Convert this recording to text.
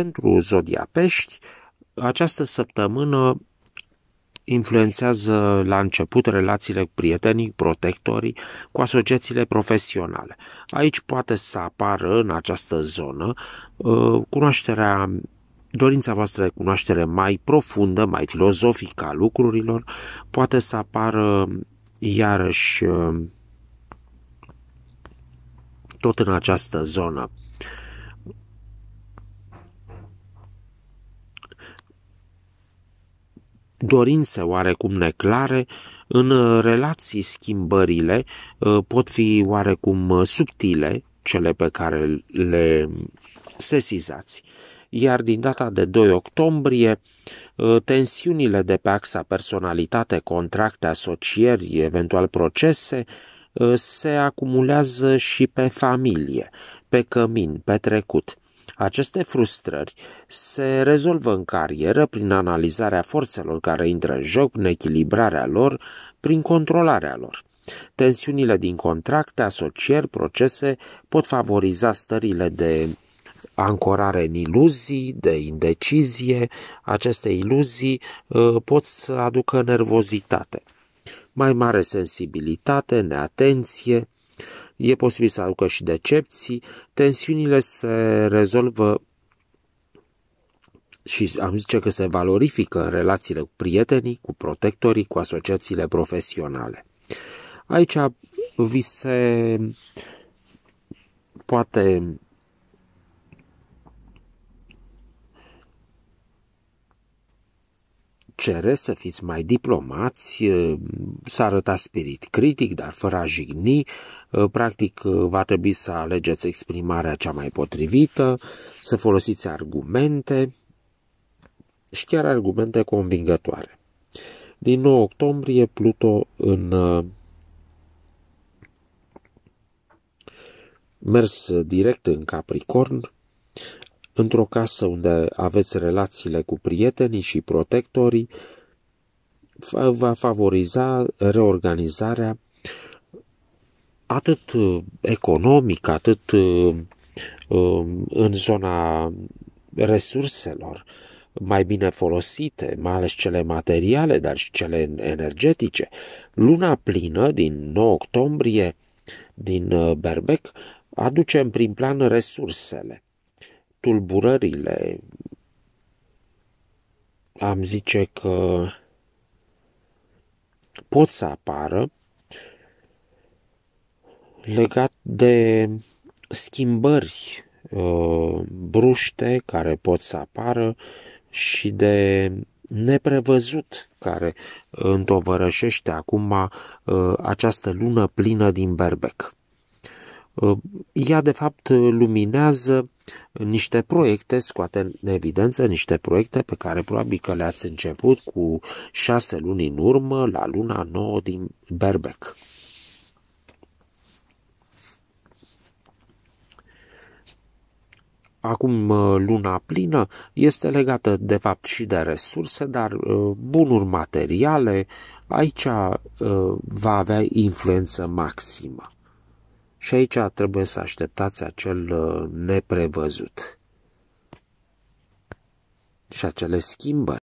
Pentru zodia pești, această săptămână influențează la început relațiile cu prietenii, protectorii, cu asociațiile profesionale. Aici poate să apară în această zonă uh, cunoașterea dorința voastră de cunoaștere mai profundă, mai filozofică a lucrurilor, poate să apară iarăși uh, tot în această zonă dorințe oarecum neclare, în uh, relații schimbările uh, pot fi oarecum uh, subtile, cele pe care le sesizați. Iar din data de 2 octombrie, tensiunile de pe axa personalitate, contracte, asocieri, eventual procese, se acumulează și pe familie, pe cămin, pe trecut. Aceste frustrări se rezolvă în carieră prin analizarea forțelor care intră în joc, în echilibrarea lor, prin controlarea lor. Tensiunile din contracte, asocieri, procese pot favoriza stările de ancorare în iluzii, de indecizie. Aceste iluzii ă, pot să aducă nervozitate, mai mare sensibilitate, neatenție e posibil să aducă și decepții, tensiunile se rezolvă și am zice că se valorifică în relațiile cu prietenii, cu protectorii, cu asociațiile profesionale. Aici vi se poate cere să fiți mai diplomați, să arătați spirit critic, dar fără a jigni. Practic, va trebui să alegeți exprimarea cea mai potrivită, să folosiți argumente și chiar argumente convingătoare. Din 9 octombrie, Pluto în mers direct în Capricorn, într-o casă unde aveți relațiile cu prietenii și protectorii, va favoriza reorganizarea atât uh, economică, atât uh, um, în zona resurselor mai bine folosite, mai ales cele materiale, dar și cele energetice. Luna plină din 9 octombrie din uh, Berbec aduce în prim plan resursele tulburările, am zice că pot să apară legat de schimbări uh, bruște care pot să apară și de neprevăzut care întovărășește acum uh, această lună plină din berbec. Ă, ea de fapt luminează niște proiecte, scoate în evidență niște proiecte pe care probabil că le-ați început cu șase luni în urmă la luna nouă din Berbec. Acum ă, luna plină este legată de fapt și de resurse, dar ă, bunuri materiale aici va avea influență maximă. Și aici trebuie să așteptați acel uh, neprevăzut și acele schimbări.